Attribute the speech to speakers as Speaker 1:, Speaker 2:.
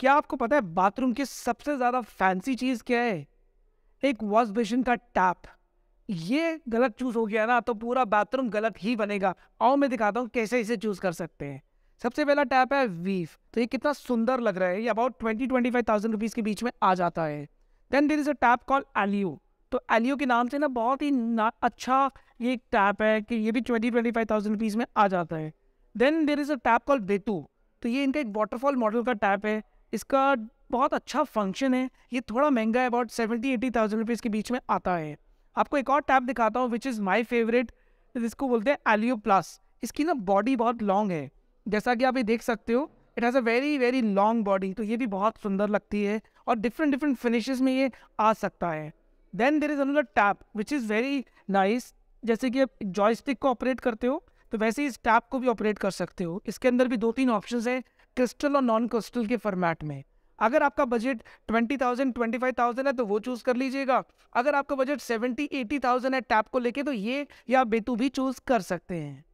Speaker 1: क्या आपको पता है बाथरूम की सबसे ज़्यादा फैंसी चीज़ क्या है एक वॉश बेसिन का टैप ये गलत चूज़ हो गया ना तो पूरा बाथरूम गलत ही बनेगा और मैं दिखाता हूँ कैसे इसे चूज़ कर सकते हैं सबसे पहला टैप है वीफ तो ये कितना सुंदर लग रहा है ये about twenty twenty five thousand rupees के बीच में आ जाता है then there is a type call एलियो तो एलियो के नाम से ना बहुत ही ना अच्छा ये एक टैप है कि ये भी twenty twenty five thousand rupees में आ जाता है then there is a type call बेतू तो ये इनका एक वाटरफॉल मॉडल का टैप है इसका बहुत अच्छा फंक्शन है ये थोड़ा महंगा है about seventy eighty thousand rupees के बीच में आता है आपको एक और टैप दिखाता हूँ विच इज़ माई फेवरेट जिसको बोलते हैं एलियो प्लस इसकी ना बॉडी बहुत लॉन्ग है जैसा कि आप ये देख सकते हो it has a very very long body तो ये भी बहुत सुंदर लगती है और डिफरेंट डिफरेंट फिनिशेज में ये आ सकता है then there is another type which is very nice जैसे कि आप जॉयस्टिक को ऑपरेट करते हो तो वैसे ही इस टैप को भी ऑपरेट कर सकते हो इसके अंदर भी दो तीन ऑप्शन हैं क्रिस्टल और नॉन क्रिस्टल के फॉर्मेट में अगर आपका budget twenty thousand twenty five thousand है तो वो चूज़ कर लीजिएगा अगर आपका बजट सेवेंटी एटी थाउजेंड है टैप को लेके तो ये या बेतू भी चूज़ कर सकते हैं